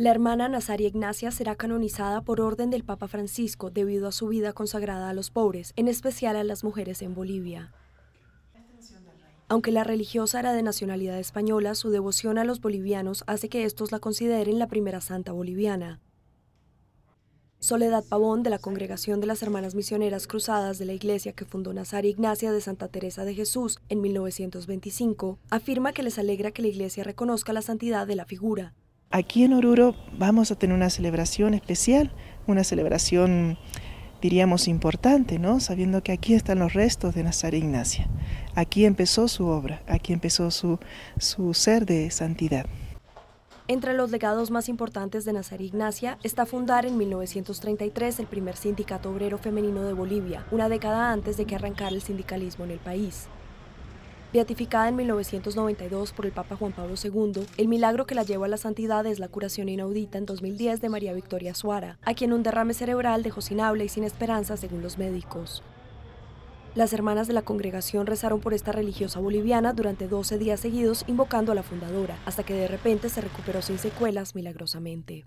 La hermana Nazaria Ignacia será canonizada por orden del Papa Francisco debido a su vida consagrada a los pobres, en especial a las mujeres en Bolivia. Aunque la religiosa era de nacionalidad española, su devoción a los bolivianos hace que estos la consideren la primera santa boliviana. Soledad Pavón, de la Congregación de las Hermanas Misioneras Cruzadas de la Iglesia que fundó Nazaria Ignacia de Santa Teresa de Jesús en 1925, afirma que les alegra que la Iglesia reconozca la santidad de la figura, Aquí en Oruro vamos a tener una celebración especial, una celebración diríamos importante, ¿no? Sabiendo que aquí están los restos de Nazar Ignacia. Aquí empezó su obra, aquí empezó su, su ser de santidad. Entre los legados más importantes de Nazar Ignacia está fundar en 1933 el primer sindicato obrero femenino de Bolivia, una década antes de que arrancara el sindicalismo en el país. Beatificada en 1992 por el Papa Juan Pablo II, el milagro que la llevó a la santidad es la curación inaudita en 2010 de María Victoria Suara, a quien un derrame cerebral dejó sin habla y sin esperanza según los médicos. Las hermanas de la congregación rezaron por esta religiosa boliviana durante 12 días seguidos invocando a la fundadora, hasta que de repente se recuperó sin secuelas milagrosamente.